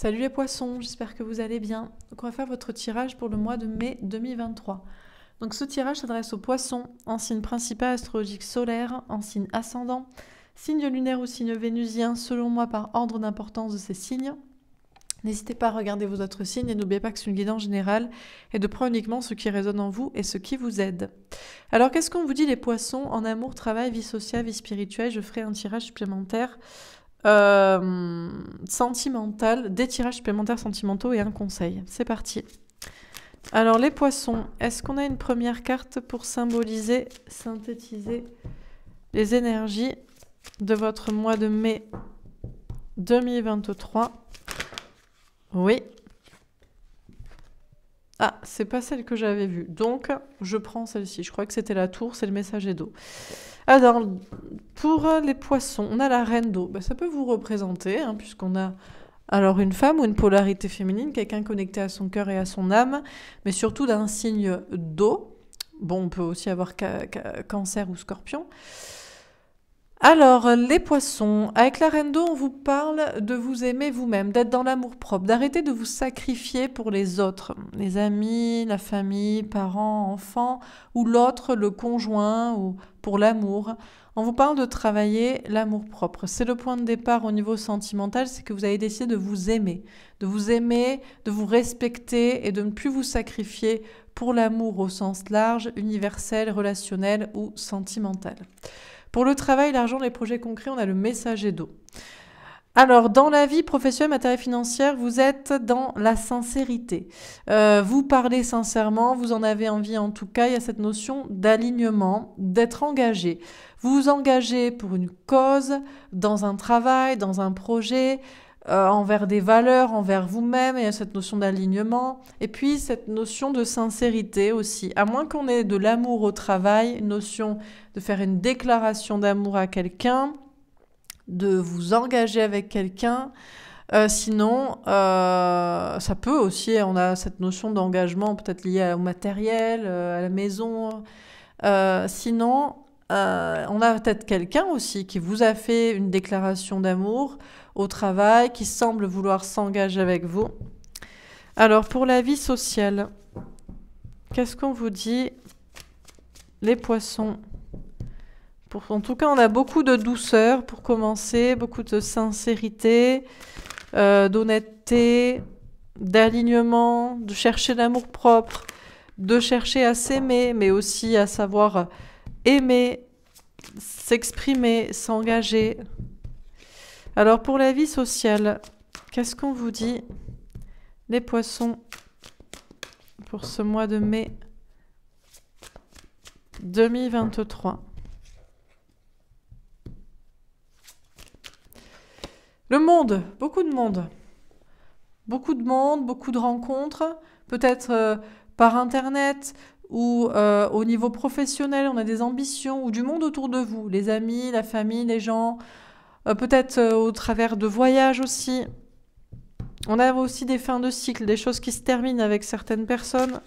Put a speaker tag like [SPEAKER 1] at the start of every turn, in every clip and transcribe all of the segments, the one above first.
[SPEAKER 1] Salut les poissons, j'espère que vous allez bien. on va faire votre tirage pour le mois de mai 2023. Donc ce tirage s'adresse aux poissons, en signe principal astrologique solaire, en signe ascendant, signe lunaire ou signe vénusien, selon moi par ordre d'importance de ces signes. N'hésitez pas à regarder vos autres signes et n'oubliez pas que c'est une guidance générale et de prendre uniquement ce qui résonne en vous et ce qui vous aide. Alors qu'est-ce qu'on vous dit les poissons en amour, travail, vie sociale, vie spirituelle Je ferai un tirage supplémentaire euh, sentimental, des tirages supplémentaires sentimentaux et un conseil. C'est parti. Alors les poissons, est-ce qu'on a une première carte pour symboliser, synthétiser les énergies de votre mois de mai 2023 Oui. Ah, c'est pas celle que j'avais vue. Donc, je prends celle-ci. Je crois que c'était la tour, c'est le messager d'eau. Alors, pour euh, les poissons, on a la reine d'eau. Bah, ça peut vous représenter, hein, puisqu'on a alors une femme ou une polarité féminine, quelqu'un connecté à son cœur et à son âme, mais surtout d'un signe d'eau. Bon, on peut aussi avoir cancer ou scorpion. Alors, les poissons, avec la reine d'eau, on vous parle de vous aimer vous-même, d'être dans l'amour propre, d'arrêter de vous sacrifier pour les autres, les amis, la famille, parents, enfants, ou l'autre, le conjoint, ou pour l'amour. On vous parle de travailler l'amour propre. C'est le point de départ au niveau sentimental, c'est que vous avez décidé de vous aimer, de vous aimer, de vous respecter et de ne plus vous sacrifier pour l'amour au sens large, universel, relationnel ou sentimental. Pour le travail, l'argent, les projets concrets, on a le messager d'eau. Alors, dans la vie professionnelle, matérielle financière, vous êtes dans la sincérité. Euh, vous parlez sincèrement, vous en avez envie en tout cas. Il y a cette notion d'alignement, d'être engagé. Vous vous engagez pour une cause, dans un travail, dans un projet. Euh, envers des valeurs, envers vous-même, et y cette notion d'alignement, et puis cette notion de sincérité aussi. À moins qu'on ait de l'amour au travail, notion de faire une déclaration d'amour à quelqu'un, de vous engager avec quelqu'un. Euh, sinon, euh, ça peut aussi, on a cette notion d'engagement peut-être liée au matériel, à la maison. sinon, on a peut-être quelqu'un aussi qui vous a fait une déclaration d'amour au travail, qui semble vouloir s'engager avec vous. Alors pour la vie sociale, qu'est-ce qu'on vous dit les poissons pour, en tout cas, on a beaucoup de douceur pour commencer, beaucoup de sincérité, euh, d'honnêteté, d'alignement, de chercher l'amour propre, de chercher à s'aimer, mais aussi à savoir aimer, s'exprimer, s'engager, alors pour la vie sociale, qu'est-ce qu'on vous dit les poissons pour ce mois de mai 2023 Le monde, beaucoup de monde. Beaucoup de monde, beaucoup de rencontres, peut-être euh, par Internet, ou euh, au niveau professionnel, on a des ambitions, ou du monde autour de vous, les amis, la famille, les gens, euh, peut-être euh, au travers de voyages aussi. On a aussi des fins de cycle, des choses qui se terminent avec certaines personnes.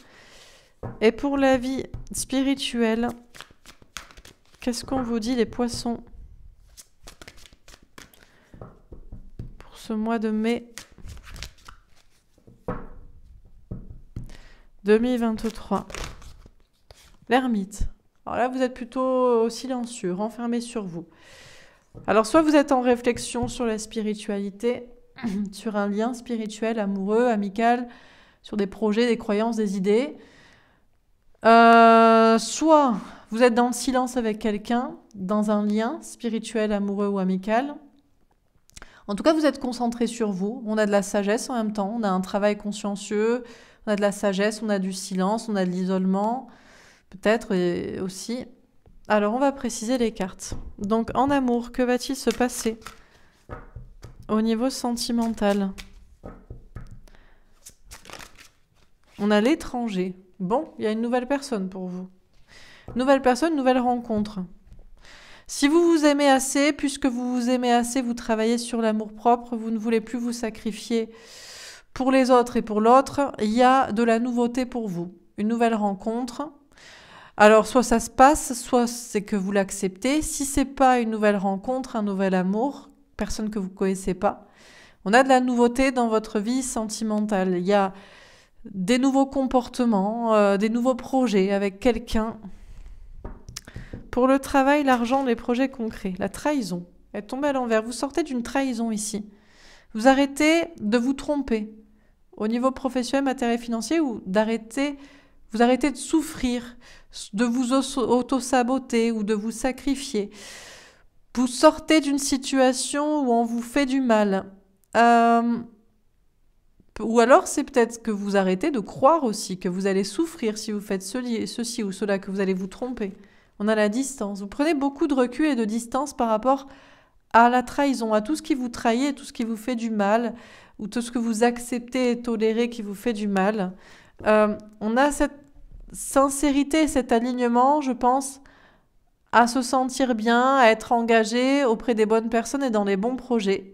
[SPEAKER 1] Et pour la vie spirituelle, qu'est-ce qu'on vous dit les poissons Pour ce mois de mai 2023. L'ermite. Alors là, vous êtes plutôt euh, silencieux, renfermé sur vous. Alors, soit vous êtes en réflexion sur la spiritualité, sur un lien spirituel, amoureux, amical, sur des projets, des croyances, des idées. Euh, soit vous êtes dans le silence avec quelqu'un, dans un lien spirituel, amoureux ou amical. En tout cas, vous êtes concentré sur vous. On a de la sagesse en même temps. On a un travail consciencieux. On a de la sagesse. On a du silence. On a de l'isolement. Peut-être aussi. Alors, on va préciser les cartes. Donc, en amour, que va-t-il se passer au niveau sentimental On a l'étranger. Bon, il y a une nouvelle personne pour vous. Nouvelle personne, nouvelle rencontre. Si vous vous aimez assez, puisque vous vous aimez assez, vous travaillez sur l'amour propre, vous ne voulez plus vous sacrifier pour les autres et pour l'autre, il y a de la nouveauté pour vous. Une nouvelle rencontre, alors soit ça se passe, soit c'est que vous l'acceptez. Si c'est pas une nouvelle rencontre, un nouvel amour, personne que vous connaissez pas, on a de la nouveauté dans votre vie sentimentale. Il y a des nouveaux comportements, euh, des nouveaux projets avec quelqu'un. Pour le travail, l'argent, les projets concrets, la trahison, elle tombe à l'envers. Vous sortez d'une trahison ici. Vous arrêtez de vous tromper au niveau professionnel, matériel, financier, ou d'arrêter, vous arrêtez de souffrir de vous auto-saboter ou de vous sacrifier. Vous sortez d'une situation où on vous fait du mal. Euh, ou alors c'est peut-être que vous arrêtez de croire aussi que vous allez souffrir si vous faites ceci, ou cela, que vous allez vous tromper. On a la distance. Vous prenez beaucoup de recul et de distance par rapport à la trahison, à tout ce qui vous trahit, tout ce qui vous fait du mal, ou tout ce que vous acceptez et tolérez qui vous fait du mal. Euh, on a cette sincérité, cet alignement, je pense, à se sentir bien, à être engagé auprès des bonnes personnes et dans les bons projets.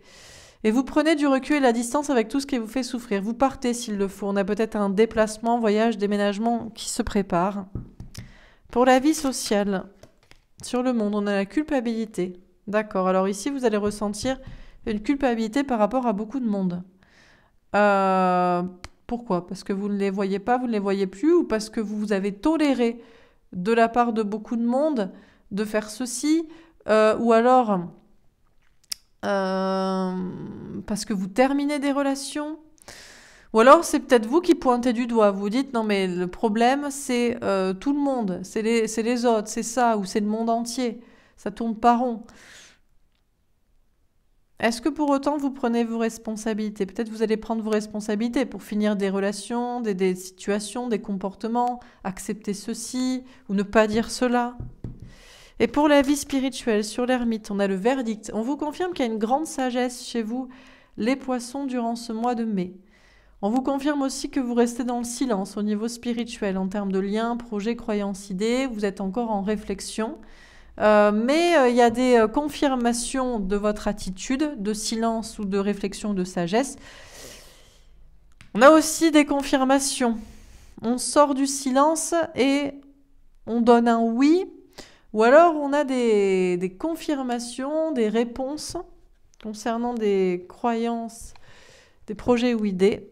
[SPEAKER 1] Et vous prenez du recul et la distance avec tout ce qui vous fait souffrir. Vous partez s'il le faut. On a peut-être un déplacement, voyage, déménagement qui se prépare. Pour la vie sociale, sur le monde, on a la culpabilité. D'accord. Alors ici, vous allez ressentir une culpabilité par rapport à beaucoup de monde. Euh, pourquoi Parce que vous ne les voyez pas, vous ne les voyez plus, ou parce que vous avez toléré de la part de beaucoup de monde de faire ceci, euh, ou alors euh, parce que vous terminez des relations. Ou alors c'est peut-être vous qui pointez du doigt, vous dites non mais le problème c'est euh, tout le monde, c'est les, les, autres, c'est ça, ou c'est le monde entier, ça tourne pas rond. Est-ce que pour autant vous prenez vos responsabilités Peut-être vous allez prendre vos responsabilités pour finir des relations, des, des, situations, des comportements, accepter ceci ou ne pas dire cela. Et pour la vie spirituelle, sur l'ermite, on a le verdict. On vous confirme qu'il y a une grande sagesse chez vous, les poissons, durant ce mois de mai. On vous confirme aussi que vous restez dans le silence au niveau spirituel, en termes de liens, projets, croyances, idées. Vous êtes encore en réflexion. Euh, mais euh, il y a des euh, confirmations de votre attitude, de silence ou de réflexion, de sagesse. On a aussi des confirmations. On sort du silence et on donne un oui, ou alors on a des, des confirmations, des réponses concernant des croyances, des projets ou idées.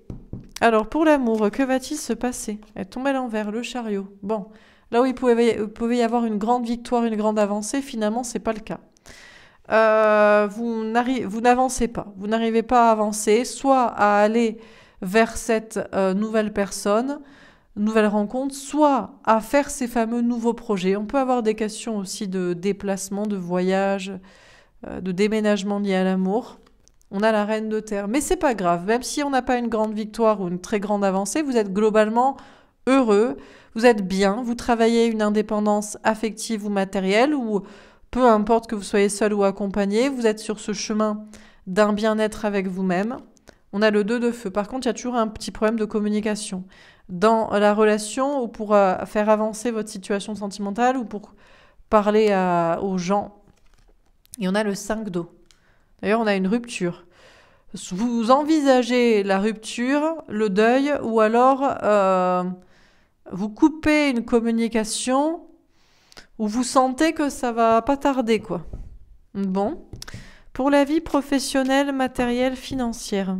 [SPEAKER 1] Alors pour l'amour, que va-t-il se passer Elle tombe à l'envers, le chariot. Bon, Là où il pouvait, y avoir une grande victoire, une grande avancée, finalement, ce n'est pas le cas. Euh, vous n'avancez pas, vous n'arrivez pas à avancer, soit à aller vers cette euh, nouvelle personne, nouvelle rencontre, soit à faire ces fameux nouveaux projets. On peut avoir des questions aussi de déplacement, de voyage, euh, de déménagement lié à l'amour. On a la reine de terre, mais c'est pas grave. Même si on n'a pas une grande victoire ou une très grande avancée, vous êtes globalement heureux, vous êtes bien, vous travaillez une indépendance affective ou matérielle, ou peu importe que vous soyez seul ou accompagné, vous êtes sur ce chemin d'un bien-être avec vous-même. On a le 2 de feu. Par contre, il y a toujours un petit problème de communication. Dans la relation, ou pour euh, faire avancer votre situation sentimentale, ou pour parler aux gens. Et on a le 5 d'eau. D'ailleurs, on a une rupture. Vous envisagez la rupture, le deuil, ou alors... Euh, vous coupez une communication ou vous sentez que ça va pas tarder, quoi. Bon. Pour la vie professionnelle, matérielle, financière.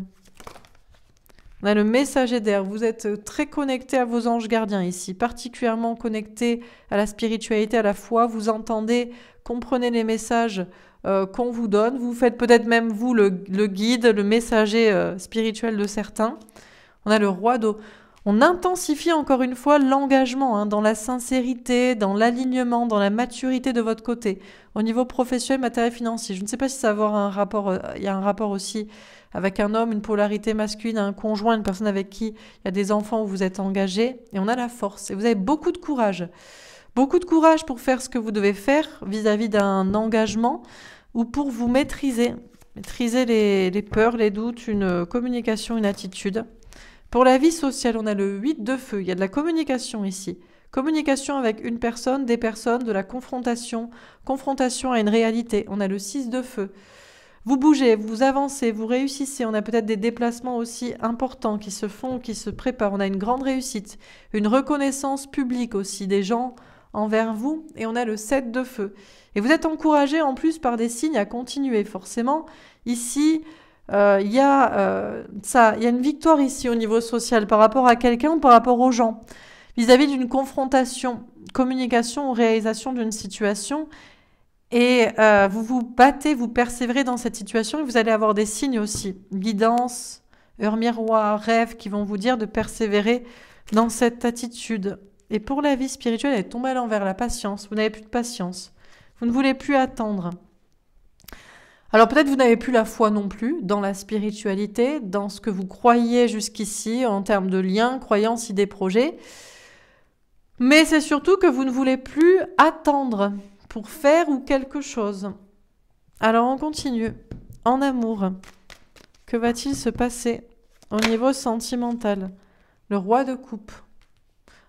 [SPEAKER 1] On a le messager d'air. Vous êtes très connecté à vos anges gardiens ici, particulièrement connecté à la spiritualité, à la foi. Vous entendez, comprenez les messages euh, qu'on vous donne. Vous faites peut-être même vous le, guide, le messager euh, spirituel de certains. On a le roi d'eau. On intensifie encore une fois l'engagement hein, dans la sincérité, dans l'alignement, dans la maturité de votre côté, au niveau professionnel, matériel, financier. Je ne sais pas si ça va avoir un rapport, euh, il y a un rapport aussi avec un homme, une polarité masculine, un conjoint, une personne avec qui il y a des enfants où vous êtes engagé, et on a la force, et vous avez beaucoup de courage. Beaucoup de courage pour faire ce que vous devez faire vis-à-vis d'un engagement ou pour vous maîtriser, maîtriser les peurs, les doutes, une communication, une attitude. Pour la vie sociale, on a le 8 de feu. Il y a de la communication ici. Communication avec une personne, des personnes, de la confrontation. Confrontation à une réalité. On a le 6 de feu. Vous bougez, vous avancez, vous réussissez. On a peut-être des déplacements aussi importants qui se font, qui se préparent. On a une grande réussite, une reconnaissance publique aussi des gens envers vous. Et on a le 7 de feu. Et vous êtes encouragé en plus par des signes à continuer. Forcément, ici, euh, il y a euh, ça, a une victoire ici au niveau social par rapport à quelqu'un par rapport aux gens, vis-à-vis d'une confrontation, communication ou réalisation d'une situation. Et euh, vous vous battez, vous persévérez dans cette situation et vous allez avoir des signes aussi, guidance, heure miroir, rêve, qui vont vous dire de persévérer dans cette attitude. Et pour la vie spirituelle, elle tombe à l'envers, la patience. Vous n'avez plus de patience. Vous ne voulez plus attendre. Alors peut-être vous n'avez plus la foi non plus dans la spiritualité, dans ce que vous croyez jusqu'ici en termes de liens, croyances, idées, projets. Mais c'est surtout que vous ne voulez plus attendre pour faire ou quelque chose. Alors on continue. En amour, que va-t-il se passer au niveau sentimental Le roi de coupe.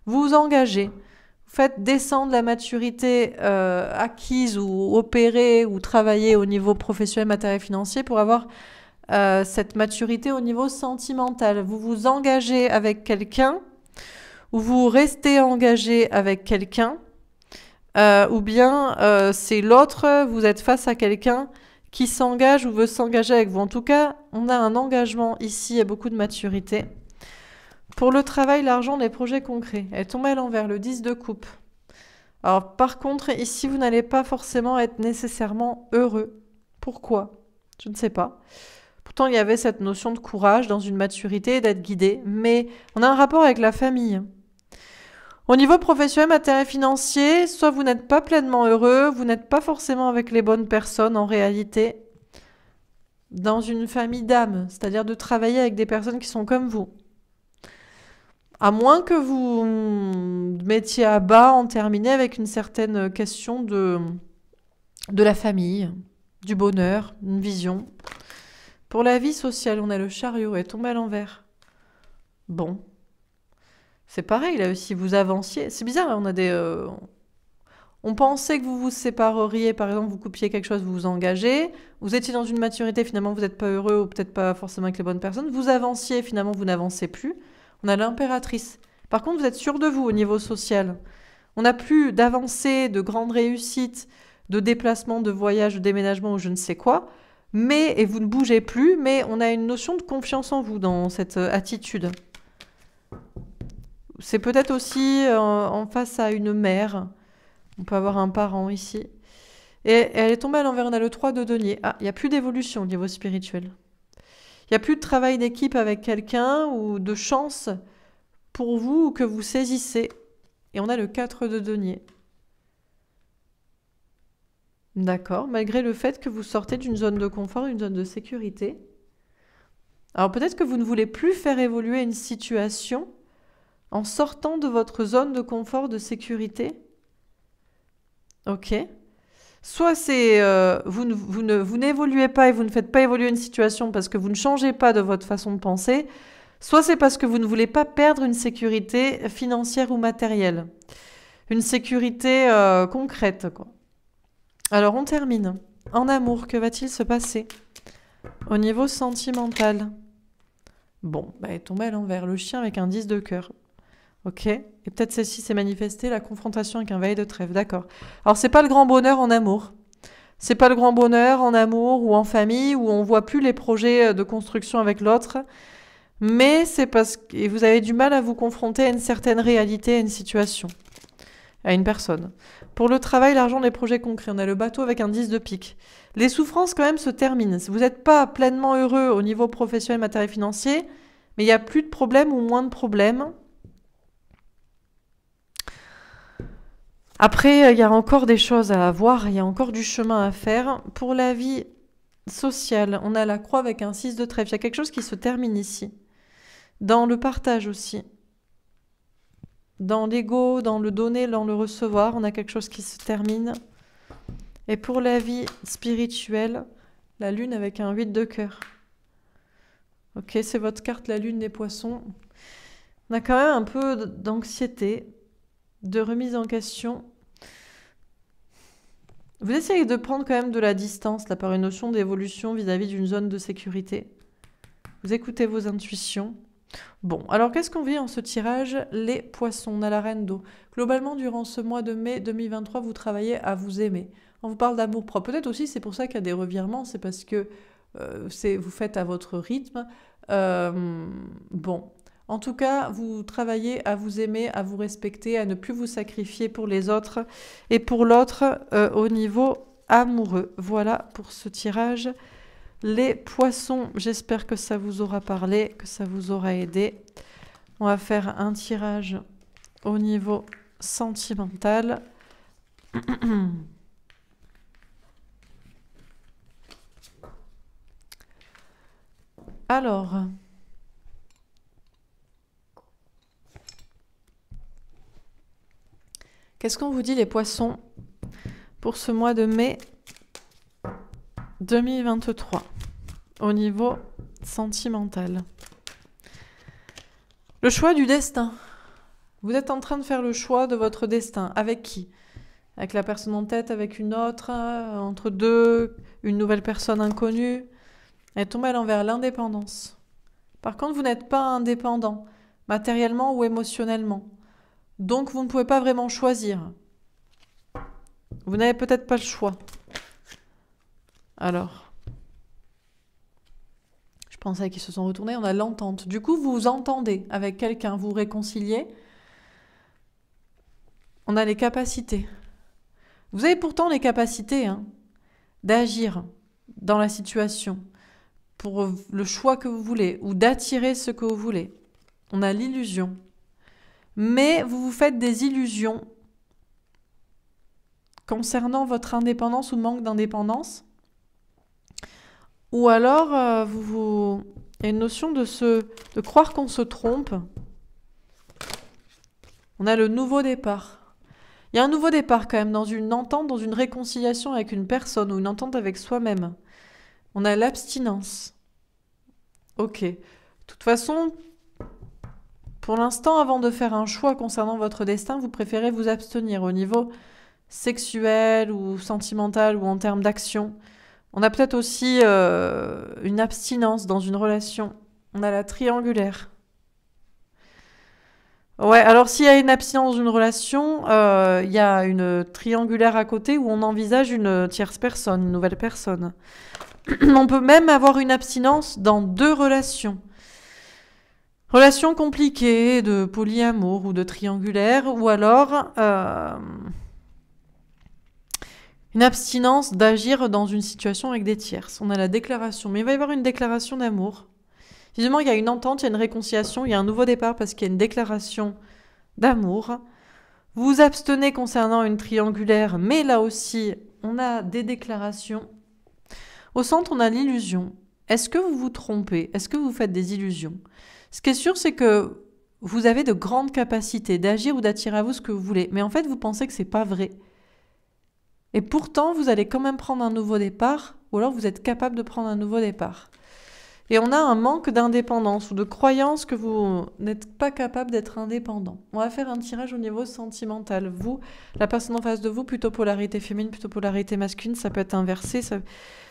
[SPEAKER 1] Vous vous engagez faites descendre la maturité euh, acquise ou opérée ou travaillée au niveau professionnel, matériel, financier pour avoir euh, cette maturité au niveau sentimental. Vous vous engagez avec quelqu'un ou vous restez engagé avec quelqu'un euh, ou bien c'est l'autre, vous êtes face à quelqu'un qui s'engage ou veut s'engager avec vous. En tout cas, on a un engagement ici et beaucoup de maturité. Pour le travail, l'argent, les projets concrets. Elle tombe à l'envers, le 10 de coupe. Alors par contre, ici, vous n'allez pas forcément être nécessairement heureux. Pourquoi Je ne sais pas. Pourtant, il y avait cette notion de courage dans une maturité, d'être guidé, mais on a un rapport avec la famille. Au niveau professionnel, matériel financier, soit vous n'êtes pas pleinement heureux, vous n'êtes pas forcément avec les bonnes personnes en réalité, dans une famille d'âme, c'est-à-dire de travailler avec des personnes qui sont comme vous. À moins que vous mettiez à bas en terminé avec une certaine question de, de la famille, du bonheur, une vision. Pour la vie sociale, on a le chariot, elle tombe à l'envers. Bon. C'est pareil, là, aussi, vous avanciez. C'est bizarre, hein, on a des. Euh, on pensait que vous vous sépareriez, par exemple, vous coupiez quelque chose, vous vous engagez, vous étiez dans une maturité, finalement vous n'êtes pas heureux ou peut-être pas forcément avec les bonnes personnes, vous avanciez, finalement vous n'avancez plus on a l'impératrice. Par contre, vous êtes sûr de vous au niveau social. On n'a plus d'avancée, de grandes réussites, de déplacements, de voyages, de déménagements ou je ne sais quoi. Mais, et vous ne bougez plus, mais on a une notion de confiance en vous dans cette euh, attitude. C'est peut-être aussi euh, en face à une mère. On peut avoir un parent ici. Et, elle est tombée à l'envers, on a le 3 de denier. Ah, il n'y a plus d'évolution au niveau spirituel. Il n'y a plus de travail d'équipe avec quelqu'un ou de chance pour vous que vous saisissez. Et on a le 4 de denier. D'accord, malgré le fait que vous sortez d'une zone de confort, d'une zone de sécurité. Alors peut-être que vous ne voulez plus faire évoluer une situation en sortant de votre zone de confort, de sécurité. Ok. Soit c'est euh, vous, ne, vous, n'évoluez pas et vous ne faites pas évoluer une situation parce que vous ne changez pas de votre façon de penser, soit c'est parce que vous ne voulez pas perdre une sécurité financière ou matérielle, une sécurité euh, concrète. Quoi. Alors on termine. En amour, que va-t-il se passer au niveau sentimental Bon, bah, est tombée à l'envers le chien avec un 10 de cœur. Ok Et peut-être celle-ci s'est manifestée, la confrontation avec un veille de trêve. D'accord. Alors, c'est pas le grand bonheur en amour. C'est pas le grand bonheur en amour ou en famille où on voit plus les projets euh, de construction avec l'autre. Mais c'est parce que vous avez du mal à vous confronter à une certaine réalité, à une situation, à une personne. Pour le travail, l'argent, les projets concrets, on a le bateau avec un 10 de pique. Les souffrances quand même se terminent. Vous n'êtes pas pleinement heureux au niveau professionnel, matériel, financier, mais il y a plus de problèmes ou moins de problèmes. Après, euh, il y a encore des choses à avoir, il y a encore du chemin à faire. Pour la vie sociale, on a la croix avec un 6 de trèfle. Il y a quelque chose qui se termine ici. Dans le partage aussi. Dans l'ego, dans le donner, dans le recevoir, on a quelque chose qui se termine. Et pour la vie spirituelle, la lune avec un 8 de cœur. Ok, c'est votre carte, la lune des poissons. On a quand même un peu d'anxiété, de remise en question. Vous essayez de prendre quand même de la distance là, par une notion d'évolution vis-à-vis d'une zone de sécurité. Vous écoutez vos intuitions. Bon, alors qu'est-ce qu'on vit en ce tirage Les poissons, on a la reine d'eau. Globalement, durant ce mois de mai 2023, vous travaillez à vous aimer. On vous parle d'amour propre. Peut-être aussi, c'est pour ça qu'il y a des revirements, c'est parce que euh, vous faites à votre rythme. Euh, bon, en tout cas, vous travaillez à vous aimer, à vous respecter, à ne plus vous sacrifier pour les autres et pour l'autre euh, au niveau amoureux. Voilà pour ce tirage. Les poissons, j'espère que ça vous aura parlé, que ça vous aura aidé. On va faire un tirage au niveau sentimental. Alors, Qu'est-ce qu'on vous dit les poissons pour ce mois de mai 2023 au niveau sentimental Le choix du destin. Vous êtes en train de faire le choix de votre destin. Avec qui Avec la personne en tête, avec une autre, euh, entre deux, une nouvelle personne inconnue. Elle tombe à envers l'indépendance. Par contre, vous n'êtes pas indépendant, matériellement ou émotionnellement. Donc vous ne pouvez pas vraiment choisir. Vous n'avez peut-être pas le choix. Alors. Je pensais qu'ils se sont retournés. On a l'entente. Du coup, vous entendez avec quelqu'un, vous réconciliez. On a les capacités. Vous avez pourtant les capacités hein, d'agir dans la situation pour le choix que vous voulez ou d'attirer ce que vous voulez. On a l'illusion mais vous vous faites des illusions concernant votre indépendance ou manque d'indépendance. Ou alors, euh, vous, vous... il une notion de, se... de croire qu'on se trompe. On a le nouveau départ. Il y a un nouveau départ quand même dans une entente, dans une réconciliation avec une personne ou une entente avec soi-même. On a l'abstinence. Ok. De toute façon, pour l'instant, avant de faire un choix concernant votre destin, vous préférez vous abstenir au niveau sexuel ou sentimental ou en termes d'action. On a peut-être aussi euh, une abstinence dans une relation. On a la triangulaire. Ouais, alors s'il y a une abstinence dans une relation, euh, il y a une triangulaire à côté où on envisage une tierce personne, une nouvelle personne. on peut même avoir une abstinence dans deux relations. Relation compliquée de polyamour ou de triangulaire, ou alors euh, une abstinence d'agir dans une situation avec des tierces. On a la déclaration, mais il va y avoir une déclaration d'amour. Évidemment, il y a une entente, il y a une réconciliation, il y a un nouveau départ parce qu'il y a une déclaration d'amour. Vous abstenez concernant une triangulaire, mais là aussi, on a des déclarations. Au centre, on a l'illusion. Est-ce que vous vous trompez Est-ce que vous faites des illusions ce qui est sûr, c'est que vous avez de grandes capacités d'agir ou d'attirer à vous ce que vous voulez, mais en fait, vous pensez que ce n'est pas vrai. Et pourtant, vous allez quand même prendre un nouveau départ, ou alors vous êtes capable de prendre un nouveau départ. Et on a un manque d'indépendance ou de croyance que vous n'êtes pas capable d'être indépendant. On va faire un tirage au niveau sentimental. Vous, la personne en face de vous, plutôt polarité féminine, plutôt polarité masculine, ça peut être inversé, ça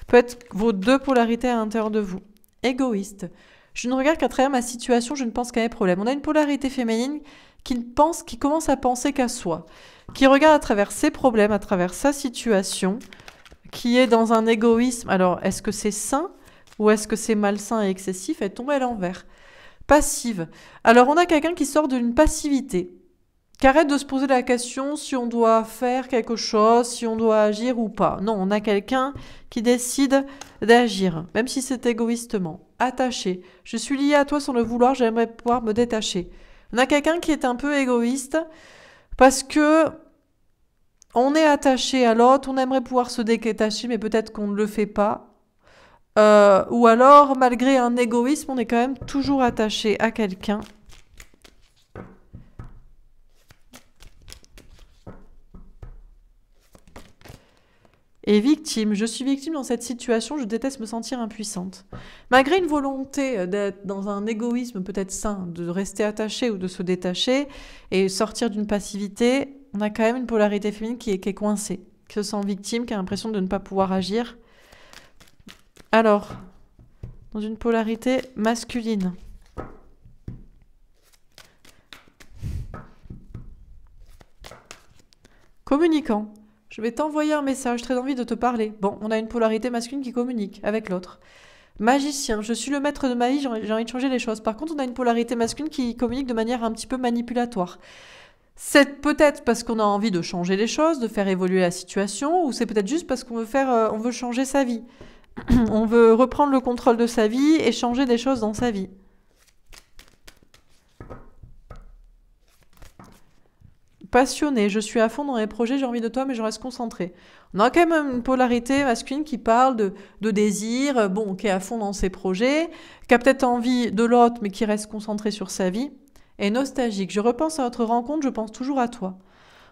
[SPEAKER 1] peut être vos deux polarités à l'intérieur de vous. Égoïste. Je ne regarde qu'à travers ma situation, je ne pense qu'à mes problèmes. On a une polarité féminine qui pense, qui commence à penser qu'à soi, qui regarde à travers ses problèmes, à travers sa situation, qui est dans un égoïsme. Alors, est-ce que c'est sain ou est-ce que c'est malsain et excessif Elle tombe à l'envers. Passive. Alors, on a quelqu'un qui sort d'une passivité, qui arrête de se poser la question si on doit faire quelque chose, si on doit agir ou pas. Non, on a quelqu'un qui décide d'agir, même si c'est égoïstement attaché. Je suis lié à toi sans le vouloir, j'aimerais pouvoir me détacher. On a quelqu'un qui est un peu égoïste parce que on est attaché à l'autre, on aimerait pouvoir se détacher, mais peut-être qu'on ne le fait pas. Euh, ou alors, malgré un égoïsme, on est quand même toujours attaché à quelqu'un. et victime. Je suis victime dans cette situation, je déteste me sentir impuissante. Malgré une volonté d'être dans un égoïsme peut-être sain, de rester attaché ou de se détacher et sortir d'une passivité, on a quand même une polarité féminine qui est, qui est coincée, qui se sent victime, qui a l'impression de ne pas pouvoir agir. Alors, dans une polarité masculine. Communiquant. Je vais t'envoyer un message, très envie de te parler. Bon, on a une polarité masculine qui communique avec l'autre. Magicien, je suis le maître de ma vie, j'ai envie de changer les choses. Par contre, on a une polarité masculine qui communique de manière un petit peu manipulatoire. C'est peut-être parce qu'on a envie de changer les choses, de faire évoluer la situation, ou c'est peut-être juste parce qu'on veut faire, euh, veut changer sa vie. on veut reprendre le contrôle de sa vie et changer des choses dans sa vie. passionnée, je suis à fond dans les projets, j'ai envie de toi, mais je reste concentrée. On a quand même une polarité masculine qui parle de, désir, bon, qui est à fond dans ses projets, qui a peut-être envie de l'autre, mais qui reste concentré sur sa vie, et nostalgique. Je repense à notre rencontre, je pense toujours à toi.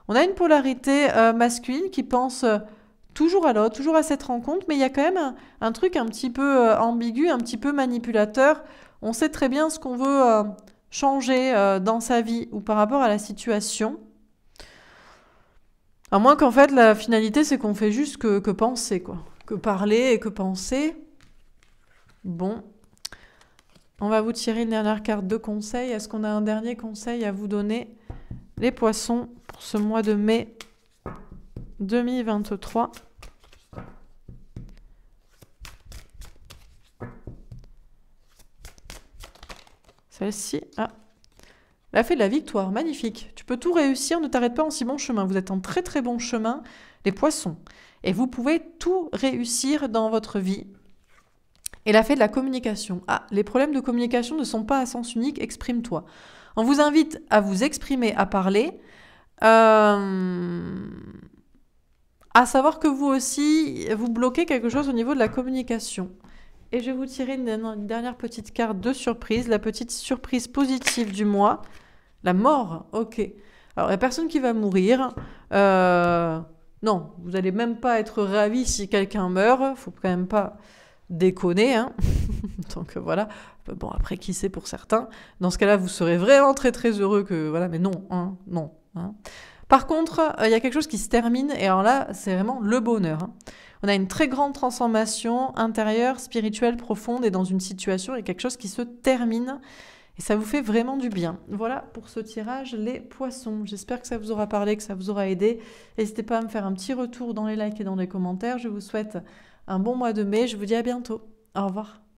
[SPEAKER 1] On a une polarité euh, masculine qui pense euh, toujours à l'autre, toujours à cette rencontre, mais il y a quand même un, truc un petit peu euh, ambigu, un petit peu manipulateur. On sait très bien ce qu'on veut changer dans sa vie ou par rapport à la situation. À moins qu'en fait, la finalité, c'est qu'on fait juste que, penser, quoi. Que parler et que penser. Bon. On va vous tirer une dernière carte de conseil. Est-ce qu'on a un dernier conseil à vous donner, les poissons, pour ce mois de mai 2023 Celle-ci. Ah, la fée de la victoire, magnifique. Tu peux tout réussir, ne t'arrête pas en si bon chemin. Vous êtes en très très bon chemin, les poissons. Et vous pouvez tout réussir dans votre vie. Et la fée de la communication. Ah, les problèmes de communication ne sont pas à sens unique, exprime-toi. On vous invite à vous exprimer, à parler. Euh, à savoir que vous aussi, vous bloquez quelque chose au niveau de la communication. Et je vais vous tirer une dernière petite carte de surprise, la petite surprise positive du mois. La mort, ok. Alors, la personne qui va mourir, euh, non, vous n'allez même pas être ravi si quelqu'un meurt. Faut quand même pas déconner. Hein. Donc euh, voilà. Bon, après, qui sait pour certains. Dans ce cas-là, vous serez vraiment très très heureux que. Voilà, mais non, hein, non. Hein. Par contre, il euh, y a quelque chose qui se termine, et alors là, c'est vraiment le bonheur. Hein. On a une très grande transformation intérieure, spirituelle, profonde, et dans une situation, et quelque chose qui se termine. Et ça vous fait vraiment du bien. Voilà pour ce tirage, les poissons. J'espère que ça vous aura parlé, que ça vous aura aidé. N'hésitez pas à me faire un petit retour dans les likes et dans les commentaires. Je vous souhaite un bon mois de mai. Je vous dis à bientôt. Au revoir.